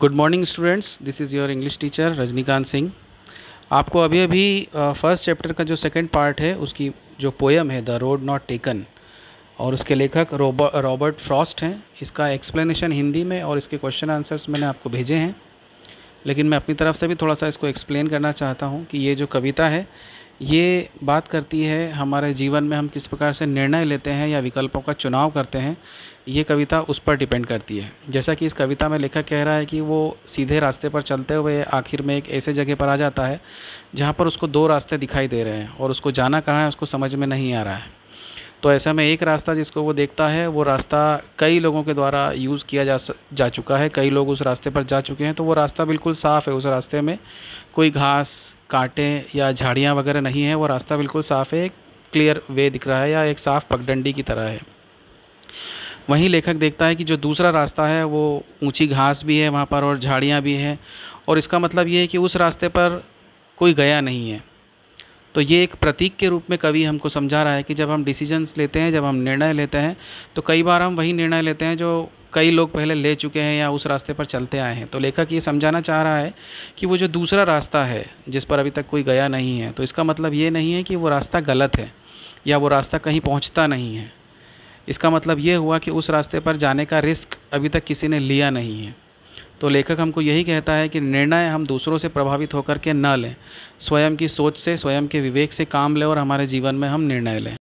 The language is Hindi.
good morning students this is your English teacher Rajinikanth Singh आपको अभी अभी फर्स्ट चैप्टर का जो सेकंड पार्ट है उसकी जो पोएम है द रोड नॉट टेकन और उसके लेखक रॉबर्ट फ्रॉस्ट हैं इसका एक्सप्लेनेशन हिंदी में और इसके क्वेश्चन आंसर्स मैंने आपको भेजे हैं लेकिन मैं अपनी तरफ से भी थोड़ा सा इसको एक्सप्लेन करना चाहता हूँ कि ये जो कविता है ये बात करती है हमारे जीवन में हम किस प्रकार से निर्णय लेते हैं या विकल्पों का चुनाव करते हैं ये कविता उस पर डिपेंड करती है जैसा कि इस कविता में लेखक कह रहा है कि वो सीधे रास्ते पर चलते हुए आखिर में एक ऐसे जगह पर आ जाता है जहाँ पर उसको दो रास्ते दिखाई दे रहे हैं और उसको जाना कहाँ है उसको समझ में नहीं आ रहा है तो ऐसे में एक रास्ता जिसको वो देखता है वो रास्ता कई लोगों के द्वारा यूज़ किया जा जा चुका है कई लोग उस रास्ते पर जा चुके हैं तो वो रास्ता बिल्कुल साफ़ है उस रास्ते में कोई घास कांटे या झाड़ियाँ वगैरह नहीं हैं वो रास्ता बिल्कुल साफ़ है क्लियर वे दिख रहा है या एक साफ़ पगडंडी की तरह है वहीं लेखक देखता है कि जो दूसरा रास्ता है वो ऊंची घास भी है वहाँ पर और झाड़ियाँ भी हैं और इसका मतलब ये है कि उस रास्ते पर कोई गया नहीं है तो ये एक प्रतीक के रूप में कवि हमको समझा रहा है कि जब हम डिसीजंस लेते हैं जब हम निर्णय लेते हैं तो कई बार हम वही निर्णय लेते हैं जो कई लोग पहले ले चुके हैं या उस रास्ते पर चलते आए हैं तो लेखक ये समझाना चाह रहा है कि वो जो दूसरा रास्ता है जिस पर अभी तक कोई गया नहीं है तो इसका मतलब ये नहीं है कि वो रास्ता गलत है या वो रास्ता कहीं पहुँचता नहीं है इसका मतलब ये हुआ कि उस रास्ते पर जाने का रिस्क अभी तक किसी ने लिया नहीं है तो लेखक हमको यही कहता है कि निर्णय हम दूसरों से प्रभावित होकर के न लें स्वयं की सोच से स्वयं के विवेक से काम लें और हमारे जीवन में हम निर्णय लें